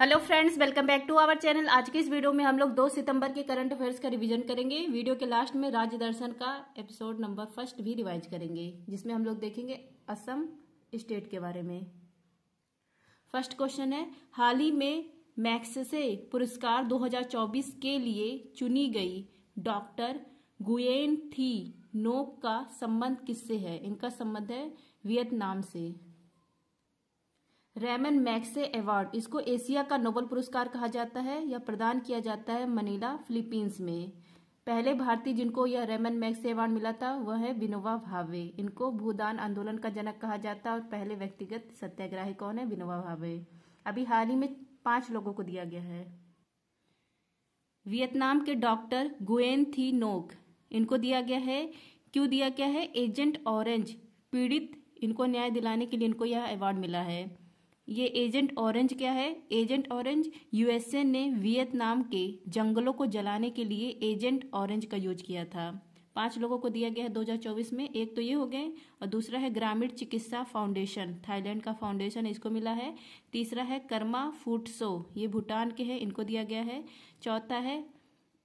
hello friends welcome back to our channel आज के इस वीडियो में हम लोग 2 सितंबर के करंट अफेयर्स का रिवीजन करेंगे वीडियो के लास्ट में राज्य दर्शन का एपिसोड नंबर फर्स्ट भी रिवाइज करेंगे जिसमें हम लोग देखेंगे असम स्टेट के बारे में फर्स्ट क्वेश्चन है हाल ही में मैक्स से पुरस्कार 2024 के लिए चुनी गई डॉक्टर गुएन थी नोक का संबंध किससे है इनका संबंध है वियतनाम से रेमन मैक्से अवार्ड इसको एशिया का नोबल पुरस्कार कहा जाता है यह प्रदान किया जाता है मनीला फिलीपींस में पहले भारतीय जिनको यह रेमन मैक्से अवार्ड मिला था वह है विनोवा भावे इनको भूदान आंदोलन का जनक कहा जाता है और पहले व्यक्तिगत सत्याग्रही कौन है विनोवा भावे अभी हाल ही में पांच लोगों को दिया गया है वियतनाम के डॉक्टर गुएन थी नोक इनको दिया गया है क्यों दिया गया है एजेंट ऑरेंज पीड़ित इनको न्याय दिलाने के लिए इनको यह अवार्ड मिला है ये एजेंट ऑरेंज क्या है एजेंट ऑरेंज यूएसए ने वियतनाम के जंगलों को जलाने के लिए एजेंट ऑरेंज का यूज किया था पांच लोगों को दिया गया है 2024 में एक तो ये हो गए और दूसरा है ग्रामीण चिकित्सा फाउंडेशन थाईलैंड का फाउंडेशन इसको मिला है तीसरा है कर्मा फूटसो ये भूटान के हैं इनको दिया गया है चौथा है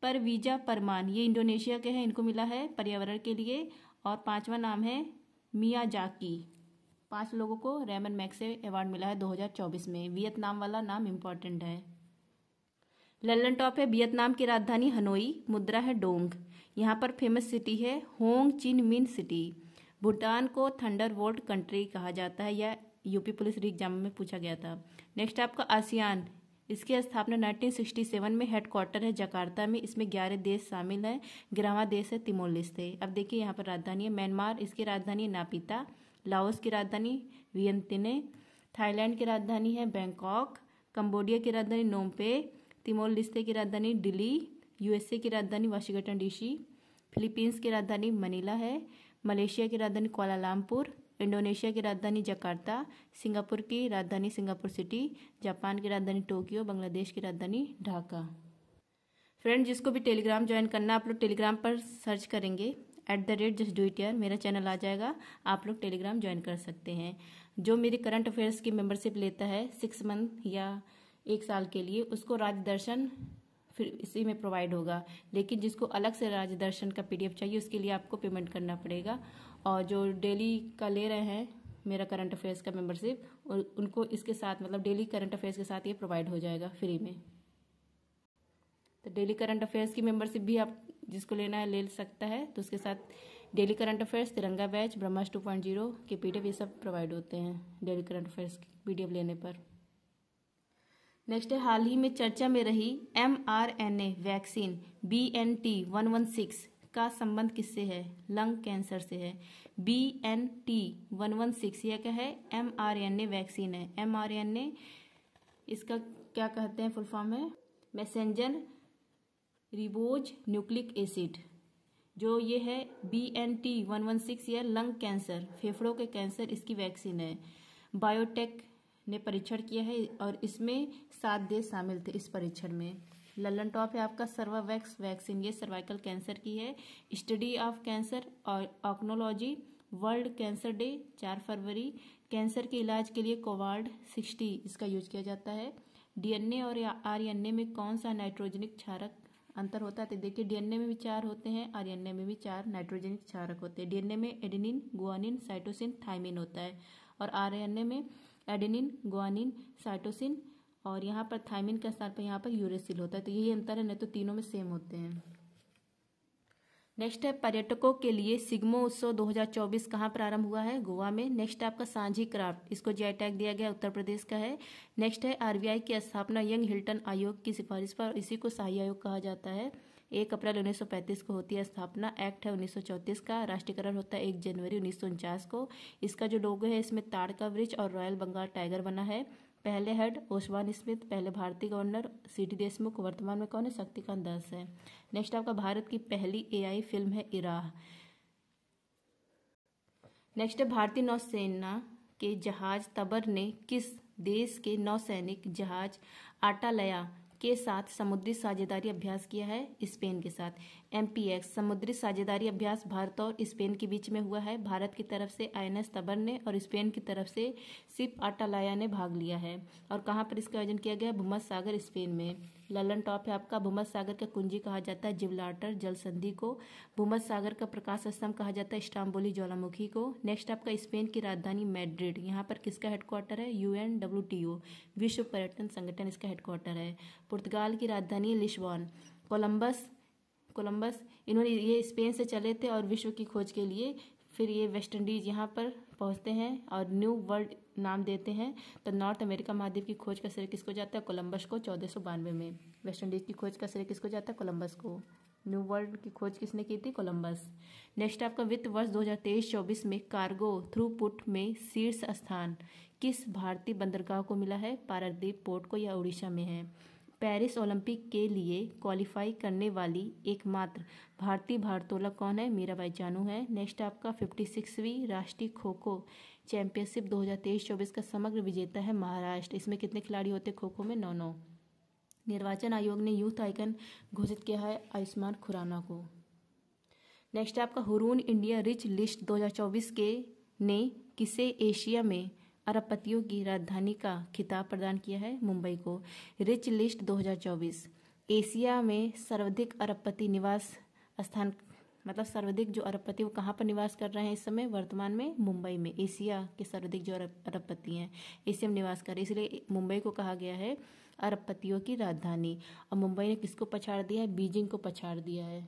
परवीजा परमान ये इंडोनेशिया के हैं इनको मिला है पर्यावरण के लिए और पांचवा नाम है मिया जाकी पांच लोगों को रेमन से अवार्ड मिला है 2024 में वियतनाम वाला नाम इम्पोर्टेंट है लल्लन टॉप है वियतनाम की राजधानी हनोई मुद्रा है डोंग यहाँ पर फेमस सिटी है होंग चिन मिन सिटी भूटान को थंडर वोल्ट कंट्री कहा जाता है या यूपी पुलिस एग्जाम में पूछा गया था नेक्स्ट आपका आसियान इसकी स्थापना 1967 में हेडक्वार्टर है जकार्ता में इसमें ग्यारह देश शामिल हैं ग्यारहवा देश है तिमोलिस्ते अब देखिए यहाँ पर राजधानी है म्यांमार इसकी राजधानी है नापिता लाओस की राजधानी वियंतिने थाईलैंड की राजधानी है बैंकॉक कंबोडिया की राजधानी नोमपे तिमोल लिस्ते की राजधानी दिल्ली यूएसए की राजधानी वाशिंगटन डीसी फिलीपींस की राजधानी मनीला है मलेशिया की राजधानी कोलालामपुर इंडोनेशिया की राजधानी जकार्ता सिंगापुर की राजधानी सिंगापुर सिटी जापान की राजधानी टोक्यो बांग्लादेश की राजधानी ढाका फ्रेंड जिसको भी टेलीग्राम ज्वाइन करना आप लोग टेलीग्राम पर सर्च करेंगे at the rate just do it year मेरा चैनल आ जाएगा आप लोग टेलीग्राम ज्वाइन कर सकते हैं जो मेरे करंट अफेयर्स की मेंबरशिप लेता है सिक्स मंथ या एक साल के लिए उसको राजदर्शन फिर इसी में प्रोवाइड होगा लेकिन जिसको अलग से राजदर्शन का पीडीएफ चाहिए उसके लिए आपको पेमेंट करना पड़ेगा और जो डेली का ले रहे हैं मेरा करंट अफेयर्स का मेंबरशिप उनको इसके साथ मतलब डेली करंट अफेयर्स के साथ ये प्रोवाइड हो जाएगा फ्री में तो डेली करंट अफेयर्स की मेंबरशिप भी आप जिसको लेना है ले सकता है तो उसके साथ daily current affairs Tiranga batch Brahmastra two point zero के पी ये सब प्रोवाइड होते हैं डेली करंट अफेयर्स पी लेने पर नेक्स्ट है हाल ही में चर्चा में रही M R N A vaccine B N T one one six का संबंध किससे है लंग कैंसर से है B N T one one six यह क्या है M R N A vaccine है एम आर एन ए इसका क्या कहते हैं फुल फॉर्म है मैसेंजर रिबोज न्यूक्लिक एसिड जो ये है B N T one one six या लंग कैंसर फेफड़ों के कैंसर इसकी वैक्सीन है बायोटेक ने परीक्षण किया है और इसमें सात देश शामिल थे इस परीक्षण में लल्लन टॉप है आपका सर्वावैक्स वैक्सीन ये सर्वाइकल कैंसर की है स्टडी ऑफ कैंसर और ऑक्नोलॉजी वर्ल्ड कैंसर डे चार फरवरी कैंसर के इलाज के लिए कोवार्ड सिक्सटी इसका यूज किया जाता है डीएनए और आरएनए में कौन सा नाइट्रोजनिक क्षारक अंतर होता है तो देखिए डीएनए में भी चार होते हैं एन में भी चार नाइट्रोजनिक क्षारक होते हैं डीएनए में एडिनिन गुआनिन साइटोसिन थाइमिन होता है और आर में एडिनिन गुआनिन साइटोसिन और यहाँ पर थाइमिन के स्थान पर यहाँ पर यूरेसिल होता है तो यही अंतर है नहीं तो तीनों में सेम होते हैं नेक्स्ट है पर्यटकों के लिए सिग्मो उत्सव 2024 कहाँ प्रारंभ हुआ है गोवा में नेक्स्ट है आपका सांझी क्राफ्ट इसको जी टैग दिया गया उत्तर प्रदेश का है नेक्स्ट है आरबीआई की स्थापना यंग हिल्टन आयोग की सिफारिश पर इसी को शाही आयोग कहा जाता है एक अप्रैल 1935 को होती है स्थापना एक्ट है 1934 का राष्ट्रीयकरण होता है एक जनवरी उन्नीस को इसका जो लोगो है इसमें ताड़ का वृक्ष और रॉयल बंगाल टाइगर बना है पहले हेड ओसवान स्मिथ पहले भारतीय गवर्नर सी देशमुख वर्तमान में कौन है शक्तिकांत दास है नेक्स्ट आपका भारत की पहली एआई फिल्म है इराह नेक्स्ट है भारतीय नौसेना के जहाज तबर ने किस देश के नौसैनिक जहाज आटालया के साथ समुद्री साझेदारी अभ्यास किया है स्पेन के साथ एम समुद्री साझेदारी अभ्यास भारत और स्पेन के बीच में हुआ है भारत की तरफ से एस तबर ने और स्पेन की तरफ से सिप आटालाया ने भाग लिया है और कहाँ पर इसका आयोजन किया गया भूमध्य सागर स्पेन में ललन टॉप है आपका भूमध सागर का कुंजी कहा जाता है जिवलाटर जल संधि को भूमध सागर का प्रकाश स्तंभ कहा जाता है इस्टाम्बोली ज्वालामुखी को नेक्स्ट आपका स्पेन की राजधानी मैड्रिड यहाँ पर किसका हेडक्वार्टर है U N W T O विश्व पर्यटन संगठन इसका हेडक्वार्टर है पुर्तगाल की राजधानी लिस्बॉन कोलम्बस कोलम्बस इन्होंने ये स्पेन से चले थे और विश्व की खोज के लिए फिर ये वेस्ट इंडीज़ यहाँ पर पहुंचते हैं और न्यू वर्ल्ड नाम देते हैं तो नॉर्थ अमेरिका महाद्वीप की खोज का श्रेय किसको जाता है कोलंबस को चौदह में वेस्ट इंडीज की खोज का श्रेय किसको जाता है कोलंबस को न्यू वर्ल्ड की खोज किसने की थी कोलंबस नेक्स्ट आपका वित्त वर्ष 2023-24 में कार्गो थ्रूपुट में शीर्ष स्थान किस भारतीय बंदरगाह को मिला है पारादीप पोर्ट को या उड़ीसा में है पेरिस ओलंपिक के लिए क्वालिफाई करने वाली एकमात्र भारतीय भारतोला कौन है मीराबाई चानू है नेक्स्ट आपका फिफ्टी सिक्सवीं राष्ट्रीय खो खो चैंपियनशिप दो हजार तेईस चौबीस का समग्र विजेता है महाराष्ट्र इसमें कितने खिलाड़ी होते खो खो में नौ नौ निर्वाचन आयोग ने यूथ आइकन घोषित किया है आयुष्मान खुराना को नेक्स्ट आपका हुरून इंडिया रिच लिस्ट 2024 के ने किसे एशिया में अरबपतियों की राजधानी का खिताब प्रदान किया है मुंबई को रिच लिस्ट 2024 एशिया में सर्वाधिक अरबपति निवास स्थान मतलब सर्वाधिक जो अरबपति वो कहाँ पर निवास कर रहे हैं इस समय वर्तमान में मुंबई में एशिया के सर्वाधिक जो अरब अरबपति हैं एशिया में निवास कर रहे हैं इसलिए मुंबई को कहा गया है अरबपतियों की राजधानी और मुंबई ने किसको पछाड़ दिया है बीजिंग को पछाड़ दिया है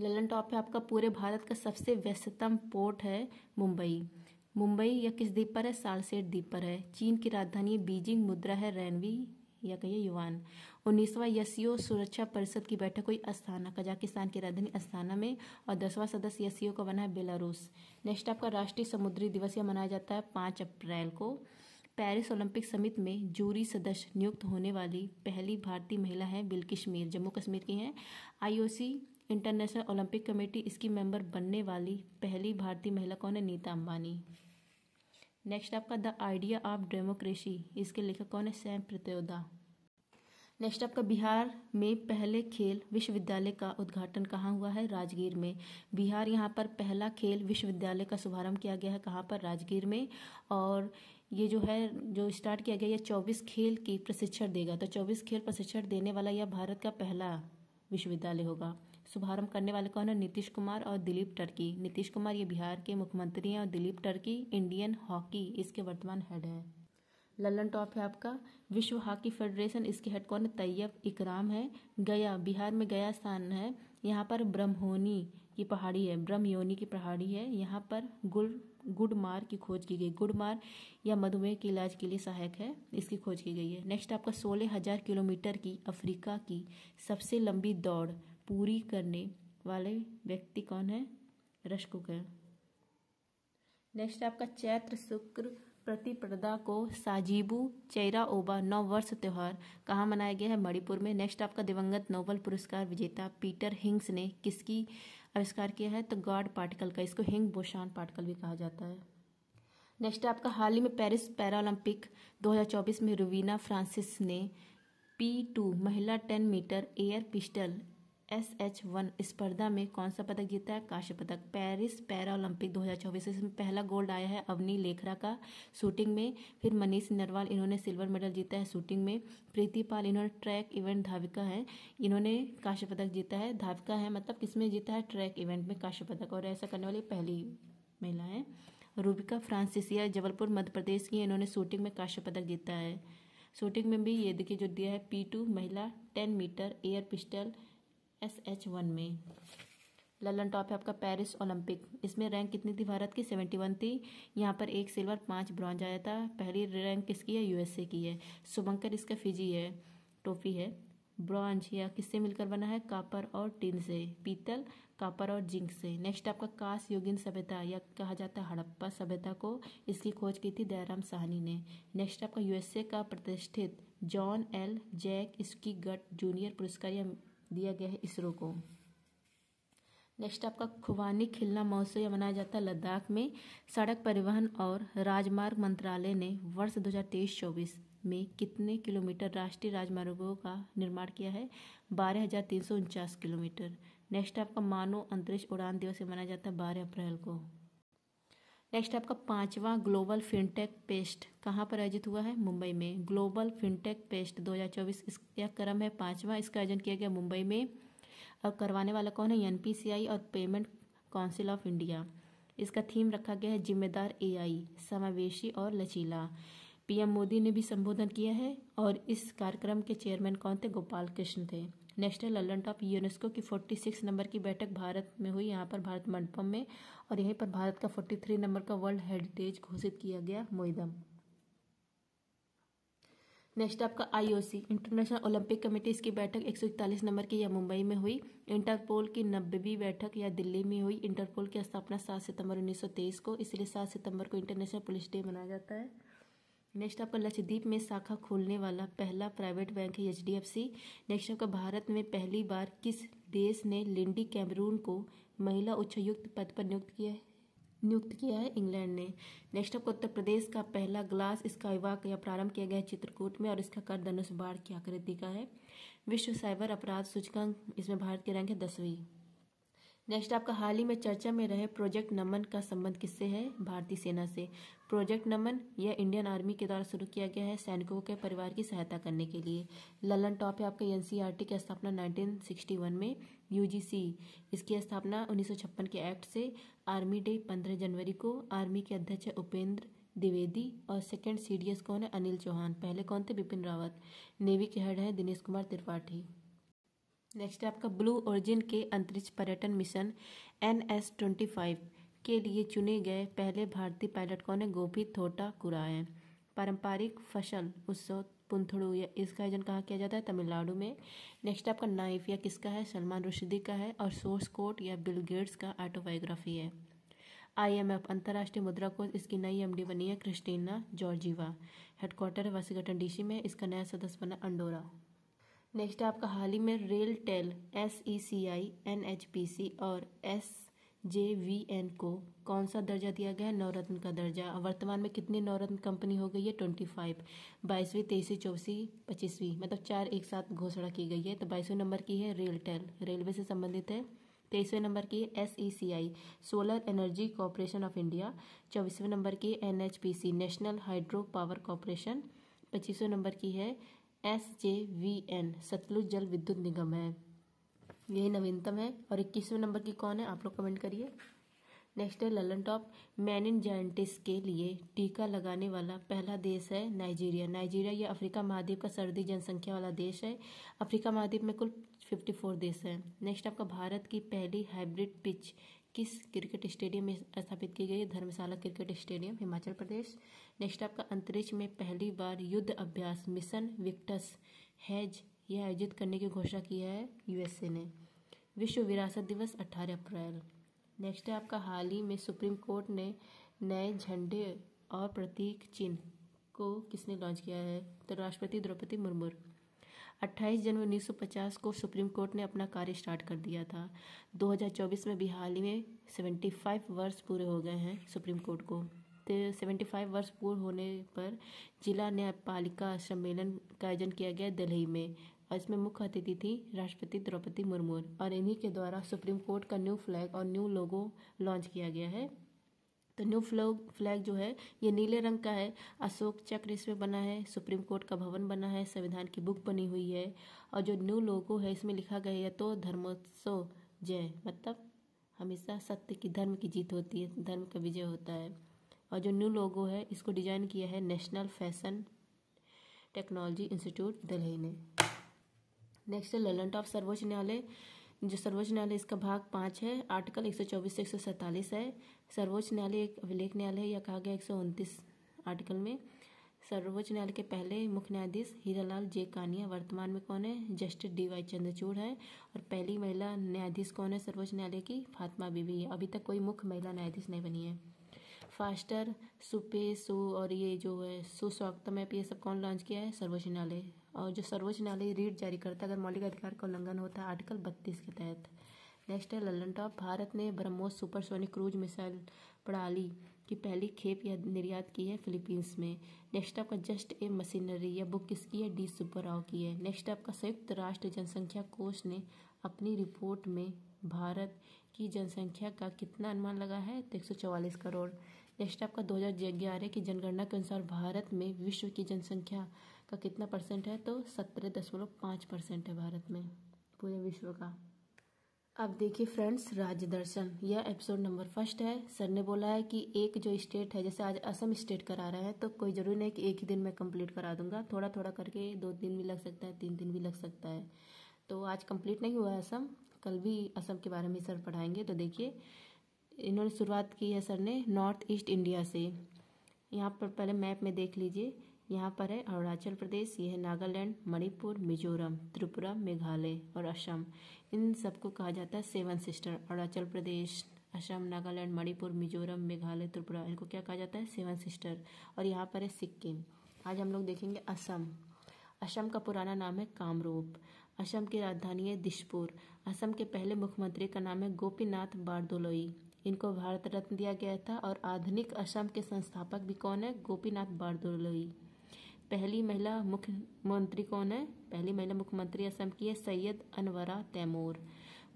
ललन टॉप है आपका पूरे भारत का सबसे व्यस्तम पोर्ट है मुंबई मुंबई या किस द्वीप पर है सालसेट द्वीप पर है चीन की राजधानी बीजिंग मुद्रा है रैनवी या कहिए युवान उन्नीसवा यसियो सुरक्षा परिषद की बैठक हुई अस्थाना कजाकिस्तान की राजधानी अस्थाना में और दसवां सदस्य यसियो का बना है बेलारूस नेक्स्ट आपका राष्ट्रीय समुद्री दिवस यह मनाया जाता है पाँच अप्रैल को पेरिस ओलंपिक समिति में जूरी सदस्य नियुक्त होने वाली पहली भारतीय महिला है बिल्किश मीर जम्मू कश्मीर की हैं आईओसी इंटरनेशनल ओलंपिक कमेटी इसकी मेंबर बनने वाली पहली भारतीय महिला कौन है नीता अंबानी नेक्स्ट आपका द आइडिया ऑफ डेमोक्रेसी इसके लेखक कौन है सैम प्रत्योदा नेक्स्ट आपका बिहार में पहले खेल विश्वविद्यालय का उद्घाटन कहाँ हुआ है राजगीर में बिहार यहाँ पर पहला खेल विश्वविद्यालय का शुभारंभ किया गया है कहाँ पर राजगीर में और ये जो है जो स्टार्ट किया गया यह चौबीस खेल की प्रशिक्षण देगा तो चौबीस खेल प्रशिक्षण देने वाला यह भारत का पहला विश्वविद्यालय होगा शुभारंभ करने वाले कौन है नीतीश कुमार और दिलीप टर्की नीतीश कुमार ये बिहार के मुख्यमंत्री हैं और दिलीप टर्की इंडियन हॉकी इसके वर्तमान हेड है लल्लन टॉप है आपका विश्व हॉकी फेडरेशन इसके हेड कौन है तैयब इकराम है गया बिहार में गया स्थान है यहाँ पर ब्रह्मोनी की पहाड़ी है ब्रह्मयोनी की पहाड़ी है यहाँ पर गुड़ गुड़मार की खोज की गई गुड़मार या मधुमेह के इलाज के लिए सहायक है इसकी खोज की गई है नेक्स्ट आपका सोलह हजार किलोमीटर की अफ्रीका की सबसे लंबी दौड़ पूरी करने वाले व्यक्ति कौन है रश नेक्स्ट आपका चैत्र शुक्र प्रतिपदा को साजीबू चेरा ओबा वर्ष त्यौहार कहाँ मनाया गया है मणिपुर में नेक्स्ट आपका दिवंगत नोबल पुरस्कार विजेता पीटर हिंग्स ने किसकी आविष्कार किया है तो गॉड पार्टिकल का इसको हिंग बोशान पार्टिकल भी कहा जाता है नेक्स्ट आपका हाल ही में पेरिस पैरालंपिक 2024 में रुवीना फ्रांसिस ने पी टू महिला ten metre air pistol S H one स्पर्धा में कौन सा पदक जीता है कांस्य पदक पेरिस पैरा ओलंपिक 2024 इसमें पहला गोल्ड आया है अवनी लेखरा का शूटिंग में फिर मनीष नरवाल इन्होंने सिल्वर मेडल जीता है शूटिंग में प्रीति पाल इन्होंने ट्रैक इवेंट धाविका है इन्होंने कांस्य पदक जीता है धाविका है मतलब किसमें जीता है ट्रैक इवेंट में कांस्य पदक और ऐसा करने वाली पहली महिला है रूबिका फ्रांसिसिया जबलपुर मध्य प्रदेश की इन्होंने शूटिंग में कांस्य पदक जीता है शूटिंग में भी ये देखिए जो दिया है पी टू महिला ten metre air pistol S H one में ललन टॉप है आपका पेरिस ओलंपिक इसमें रैंक कितनी थी भारत की सेवेंटी वन थी यहाँ पर एक सिल्वर पाँच ब्रॉन्ज आया था पहली रैंक किसकी है यूएसए की है शुभंकर इसका फिजी है ट्रॉफी है ब्रॉन्ज या किससे मिलकर बना है कापर और टिन से पीतल कापर और जिंक से नेक्स्ट आपका कास योगिन सभ्यता या कहा जाता है हड़प्पा सभ्यता को इसकी खोज की थी दयाराम साहनी ने नेक्स्ट आपका यूएसए का प्रतिष्ठित जॉन एल जैक इसकी गट जूनियर पुरस्कार या दिया गया है इसरो को नेक्स्ट आपका खुबानी खिलना महोत्सव मनाया जाता है लद्दाख में सड़क परिवहन और राजमार्ग मंत्रालय ने वर्ष तेईस चौबीस में कितने किलोमीटर राष्ट्रीय राजमार्गों का निर्माण किया है बारह हज़ार तीन सौ उनचास किलोमीटर नेक्स्ट आपका मानव अंतरिक्ष उड़ान दिवस मनाया जाता है बारह अप्रैल को नेक्स्ट आपका पांचवा ग्लोबल फिनटेक पेस्ट कहाँ पर आयोजित हुआ है मुंबई में ग्लोबल फिनटेक पेस्ट 2024 इस यह क्रम है पांचवा इसका आयोजन किया गया मुंबई में और करवाने वाला कौन है एन और पेमेंट काउंसिल ऑफ इंडिया इसका थीम रखा गया है जिम्मेदार ए समावेशी और लचीला पीएम मोदी ने भी संबोधन किया है और इस कार्यक्रम के चेयरमैन कौन थे गोपाल कृष्ण थे नेशनल अलर्ट ऑफ यूनेस्को की 46 नंबर की बैठक भारत में हुई यहाँ पर भारत मंडपम में और यहीं पर भारत का 43 नंबर का वर्ल्ड हेरिटेज घोषित किया गया मोइदम नेक्स्ट आपका आईओसी इंटरनेशनल ओलंपिक कमेटी इसकी बैठक 141 नंबर की यह मुंबई में हुई इंटरपोल की नब्बेवीं बैठक या दिल्ली में हुई इंटरपोल की स्थापना 7 सितंबर 1923 को इसलिए 7 सितंबर को इंटरनेशनल पुलिस डे मनाया जाता है नेक्स्ट आपका लक्षद्वीप में शाखा खोलने वाला पहला प्राइवेट बैंक है सी नेक्स्ट आपका भारत में पहली बार किस देश ने लिंडी कैमरून को महिला उच्चायुक्त पद पर नियुक्त किया है नियुक्त किया है इंग्लैंड ने नेक्स्ट आपका उत्तर प्रदेश का पहला ग्लास स्काई या प्रारंभ किया गया है चित्रकूट में और इसका कर धनुष बाढ़ की आकृति का है विश्व साइबर अपराध सूचकांक इसमें भारत की रैंक है दसवीं नेक्स्ट आपका हाल ही में चर्चा में रहे प्रोजेक्ट नमन का संबंध किससे है भारतीय सेना से प्रोजेक्ट नमन यह इंडियन आर्मी के द्वारा शुरू किया गया है सैनिकों के परिवार की सहायता करने के लिए ललन टॉप है आपका एनसीईआरटी e की स्थापना 1961 में यूजीसी इसकी स्थापना 1956 के एक्ट से आर्मी डे 15 जनवरी को आर्मी के अध्यक्ष उपेंद्र द्विवेदी और सेकेंड सी कौन है अनिल चौहान पहले कौन थे बिपिन रावत नेवी के हेड है दिनेश कुमार त्रिपाठी नेक्स्ट है आपका ब्लू ओरिजिन के अंतरिक्ष पर्यटन मिशन एन एस ट्वेंटी फाइव के लिए चुने गए पहले भारतीय पायलट कौन है गोपी थोटा कुरा है पारंपरिक फसल उत्सव पुंथड़ू या इसका आयोजन कहाँ किया जाता है तमिलनाडु में नेक्स्ट आपका नाइफ या किसका है सलमान रुशदी का है और सोर्स कोट या बिल गेट्स का ऑटोबायोग्राफी है आई एम एफ अंतर्राष्ट्रीय मुद्रा कोष इसकी नई एम डी बनी है क्रिस्टीना जॉर्जीवा हेडक्वार्टर है वाशिंगटन डीसी में इसका नया सदस्य बना अंडोरा नेक्स्ट आपका हाल ही में RailTel S E C I N H P C और एस जे वी एन को कौन सा दर्जा दिया गया है नवरत्न का दर्जा वर्तमान में कितनी नवरत्न कंपनी हो गई है ट्वेंटी फाइव बाईसवीं तेईसवीं चौबीसवीं पच्चीसवीं मतलब चार एक साथ घोषणा की गई है तो बाईसवें नंबर की है रेल टेल रेलवे से संबंधित है तेईसवें नंबर की है S E C I solar energy corporation of India चौबीसवें नंबर की है N H P C national hydro power corporation पच्चीसवें नंबर की है S J V N Satluj Jal Vidyut निगम है यही नवीनतम है और इक्कीसवें नंबर की कौन है आप लोग कमेंट करिए नेक्स्ट है ललन टॉप मैनिन जैंटिस के लिए टीका लगाने वाला पहला देश है नाइजीरिया नाइजीरिया यह अफ्रीका महाद्वीप का सर्दी जनसंख्या वाला देश है अफ्रीका महाद्वीप में कुल 54 देश हैं नेक्स्ट आपका भारत की पहली हाइब्रिड पिच किस क्रिकेट स्टेडियम में स्थापित की गई है Dharamshala cricket stadium Himachal Pradesh next आपका अंतरिक्ष में पहली बार युद्ध अभ्यास मिशन विक्टस हैज यह आयोजित करने की घोषणा किया है यूएसए ने विश्व विरासत दिवस 18 अप्रैल नेक्स्ट है आपका हाल ही में सुप्रीम कोर्ट ने नए झंडे और प्रतीक चिन्ह को किसने लॉन्च किया है तो राष्ट्रपति द्रौपदी मुर्मू 28 जनवरी उन्नीस को सुप्रीम कोर्ट ने अपना कार्य स्टार्ट कर दिया था 2024 में बिहार में 75 वर्ष पूरे हो गए हैं सुप्रीम कोर्ट को तो 75 वर्ष पूर्ण होने पर जिला न्यायपालिका सम्मेलन का आयोजन किया गया दिल्ली में और इसमें मुख्य अतिथि थी राष्ट्रपति द्रौपदी मुर्मू और इन्हीं के द्वारा सुप्रीम कोर्ट का न्यू फ्लैग और न्यू लोगो लॉन्च किया गया है तो न्यू फ्लो फ्लैग जो है ये नीले रंग का है अशोक चक्र इसमें बना है सुप्रीम कोर्ट का भवन बना है संविधान की बुक बनी हुई है और जो न्यू लोगो है इसमें लिखा गया है तो धर्मोत्सव जय मतलब हमेशा सत्य की धर्म की जीत होती है धर्म का विजय होता है और जो न्यू लोगो है इसको डिजाइन किया है national fashion technology institute Delhi ने नेक्स्ट ललन टॉप सर्वोच्च न्यायालय जो सर्वोच्च न्यायालय इसका भाग पाँच है आर्टिकल एक सौ चौबीस से एक सौ सैंतालीस है सर्वोच्च न्यायालय एक अभिलेख न्यायालय या कहा गया एक सौ उनतीस आर्टिकल में सर्वोच्च न्यायालय के पहले मुख्य न्यायाधीश हीरालाल जे कानिया वर्तमान में कौन है जस्टिस डी वाई चंद्रचूड़ है और पहली महिला न्यायाधीश कौन है सर्वोच्च न्यायालय की फातिमा बीवी है अभी तक कोई मुख्य महिला न्यायाधीश नहीं बनी है फास्टर सुपे सु और ये जो है सुस्वागतम ऐप ये सब कौन लॉन्च किया है सर्वोच्च न्यायालय जो सर्वोच्च न्यायालय रीट जारी करता है अगर मौलिक अधिकार का उल्लंघन होता है आर्टिकल बत्तीस के तहत नेक्स्ट है ललन टॉप भारत ने ब्रह्मोस सुपरसोनिक क्रूज मिसाइल प्रणाली की पहली खेप या निर्यात की है फिलीपींस में नेक्स्ट आपका जस्ट ए मशीनरी या बुक किसकी है डी सुपर राव की है नेक्स्ट आपका संयुक्त राष्ट्र जनसंख्या कोष ने अपनी रिपोर्ट में भारत की जनसंख्या का कितना अनुमान लगा है तो एक करोड़ नेक्स्ट आपका दो की जनगणना के अनुसार भारत में विश्व की जनसंख्या का कितना परसेंट है तो सत्रह दशमलव पाँच परसेंट है भारत में पूरे विश्व का अब देखिए फ्रेंड्स राज्य दर्शन यह एपिसोड नंबर फर्स्ट है सर ने बोला है कि एक जो स्टेट है जैसे आज असम स्टेट करा रहा है तो कोई ज़रूरी नहीं कि एक ही दिन मैं कंप्लीट करा दूंगा थोड़ा थोड़ा करके दो दिन भी लग सकता है तीन दिन भी लग सकता है तो आज कंप्लीट नहीं हुआ है असम कल भी असम के बारे में सर पढ़ाएंगे तो देखिए इन्होंने शुरुआत की है सर ने नॉर्थ ईस्ट इंडिया से यहाँ पर पहले मैप में देख लीजिए यहाँ पर है अरुणाचल प्रदेश ये है नागालैंड मणिपुर मिजोरम त्रिपुरा मेघालय और असम इन सबको कहा जाता है सेवन सिस्टर अरुणाचल प्रदेश असम नागालैंड मणिपुर मिजोरम मेघालय त्रिपुरा इनको क्या कहा जाता है सेवन सिस्टर और यहाँ पर है सिक्किम आज हम लोग देखेंगे असम असम का पुराना नाम है कामरूप असम की राजधानी है दिशपुर असम के पहले मुख्यमंत्री का नाम है गोपीनाथ बारदोलोई इनको भारत रत्न दिया गया था और आधुनिक असम के संस्थापक भी कौन है गोपीनाथ बारदोलोई पहली महिला मुख्यमंत्री कौन है पहली महिला मुख्यमंत्री असम की है सैयद अनवरा तैमूर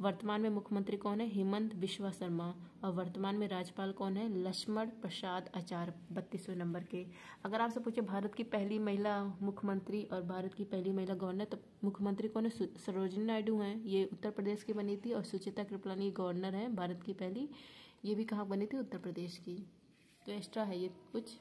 वर्तमान में मुख्यमंत्री कौन है हेमंत बिश्वा शर्मा और वर्तमान में राज्यपाल कौन है लक्ष्मण प्रसाद आचार्य बत्तीसवें नंबर के अगर आपसे पूछे भारत की पहली महिला मुख्यमंत्री और भारत की पहली महिला गवर्नर तो मुख्यमंत्री कौन है सरोजनी नायडू हैं ये उत्तर प्रदेश की बनी थी और सुचिता कृपलानी गवर्नर हैं भारत की पहली ये भी कहाँ बनी थी उत्तर प्रदेश की तो एक्स्ट्रा है ये कुछ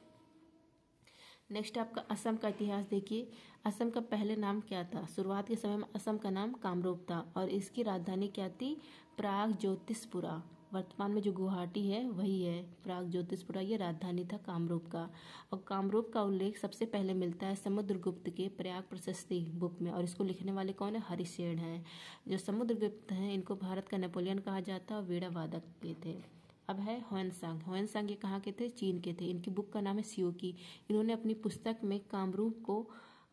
नेक्स्ट आपका असम का इतिहास देखिए असम का पहले नाम क्या था शुरुआत के समय में असम का नाम कामरूप था और इसकी राजधानी क्या थी प्राग ज्योतिषपुरा वर्तमान में जो गुवाहाटी है वही है प्राग ज्योतिषपुरा ये राजधानी था कामरूप का और कामरूप का उल्लेख सबसे पहले मिलता है समुद्रगुप्त के प्रयाग प्रशस्ति बुक में और इसको लिखने वाले कौन है हरिशेण हैं जो समुद्रगुप्त हैं इनको भारत का नेपोलियन कहा जाता है और वीड़ा वादक के थे अब है होनसंग होनसंग ये कहाँ के थे चीन के थे इनकी बुक का नाम है सियो की इन्होंने अपनी पुस्तक में कामरूप को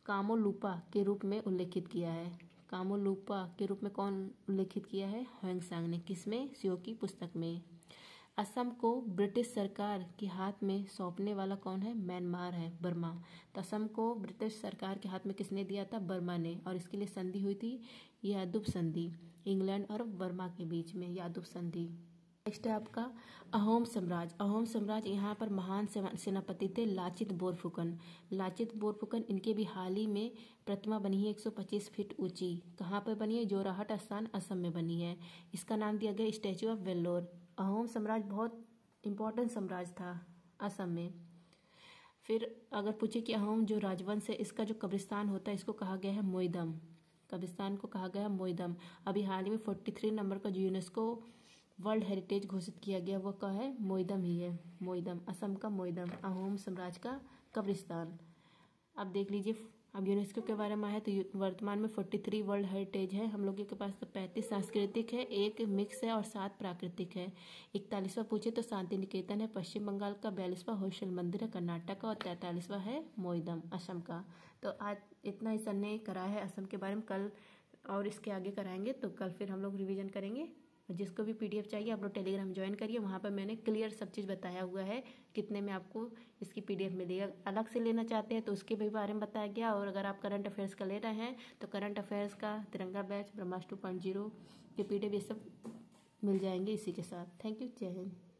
कामोलूपा के रूप में उल्लेखित किया है कामोलूपा के रूप में कौन उल्लेखित किया है होंगसांग ने किसमें सियो की पुस्तक में असम को ब्रिटिश सरकार के हाथ में सौंपने वाला कौन है म्यांमार है बर्मा तो असम को ब्रिटिश सरकार के हाथ में किसने दिया था बर्मा ने और इसके लिए संधि हुई थी यादव संधि इंग्लैंड और बर्मा के बीच में यादव संधि नेक्स्ट है आपका अहोम साम्राज्य अहोम साम्राज्य यहाँ पर महान सेनापति थे लाचित बोरफुकन लाचित बोरफुकन इनके भी हाल ही में प्रतिमा बनी है 125 फीट ऊंची कहाँ पर बनी है जोराहट स्थान असम में बनी है इसका नाम दिया गया स्टैचू ऑफ वेल्लोर अहोम साम्राज्य बहुत इम्पोर्टेंट साम्राज्य था असम में फिर अगर पूछे कि अहोम जो राजवंश है इसका जो कब्रिस्तान होता है इसको कहा गया है मोईदम कब्रिस्तान को कहा गया है मोईदम अभी हाल ही में फोर्टी थ्री नंबर का जो यूनेस्को वर्ल्ड हेरिटेज घोषित किया गया वह कहा है मोइदम ही है मोइदम असम का मोइदम अहोम साम्राज्य का कब्रिस्तान अब देख लीजिए अब यूनेस्को के बारे में है तो वर्तमान में फोर्टी थ्री वर्ल्ड हेरिटेज है हम लोगों के पास तो पैंतीस सांस्कृतिक है एक मिक्स है और सात प्राकृतिक है इकतालीसवा पूछे तो शांति निकेतन है पश्चिम बंगाल का बयालीसवा होशल मंदिर है कर्नाटक का और तैंतालीसवा है मोइदम असम का तो आज इतना ही सर ने करा है असम के बारे में कल और इसके आगे कराएंगे तो कल फिर हम लोग रिविजन करेंगे जिसको भी पीडीएफ चाहिए आप लोग टेलीग्राम ज्वाइन करिए वहाँ पर मैंने क्लियर सब चीज़ बताया हुआ है कितने में आपको इसकी पीडीएफ मिलेगा अलग से लेना चाहते हैं तो उसके भी बारे में बताया गया और अगर आप करंट अफेयर्स का ले रहे हैं तो करंट अफेयर्स का Tiranga batch Brahmastra two point zero के पी ये सब मिल जाएंगे इसी के साथ थैंक यू जय हिंद